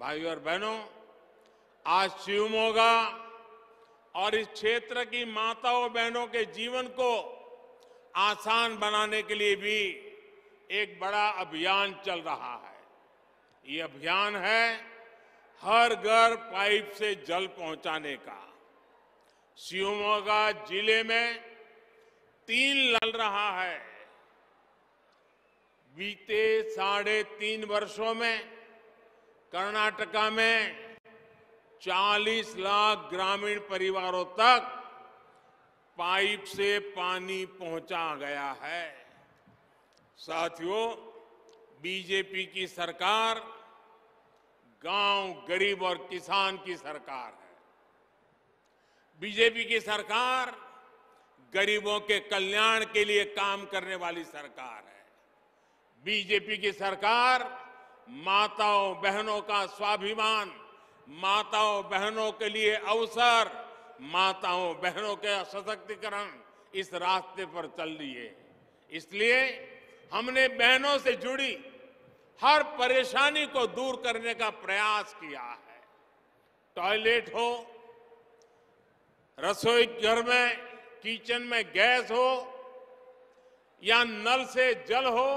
भाइयों और बहनों आज शिवमोगा और इस क्षेत्र की माताओं बहनों के जीवन को आसान बनाने के लिए भी एक बड़ा अभियान चल रहा है ये अभियान है हर घर पाइप से जल पहुंचाने का शिवमोगा जिले में तीन लल रहा है बीते साढ़े तीन वर्षों में कर्नाटका में 40 लाख ग्रामीण परिवारों तक पाइप से पानी पहुंचा गया है साथियों बीजेपी की सरकार गांव गरीब और किसान की सरकार है बीजेपी की सरकार गरीबों के कल्याण के लिए काम करने वाली सरकार है बीजेपी की सरकार माताओं बहनों का स्वाभिमान माताओं बहनों के लिए अवसर माताओं बहनों के सशक्तिकरण इस रास्ते पर चल है इसलिए हमने बहनों से जुड़ी हर परेशानी को दूर करने का प्रयास किया है टॉयलेट हो रसोई घर में किचन में गैस हो या नल से जल हो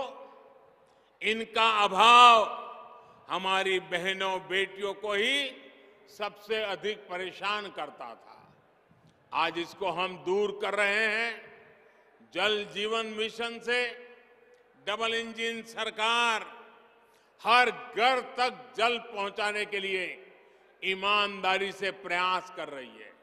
इनका अभाव हमारी बहनों बेटियों को ही सबसे अधिक परेशान करता था आज इसको हम दूर कर रहे हैं जल जीवन मिशन से डबल इंजन सरकार हर घर तक जल पहुंचाने के लिए ईमानदारी से प्रयास कर रही है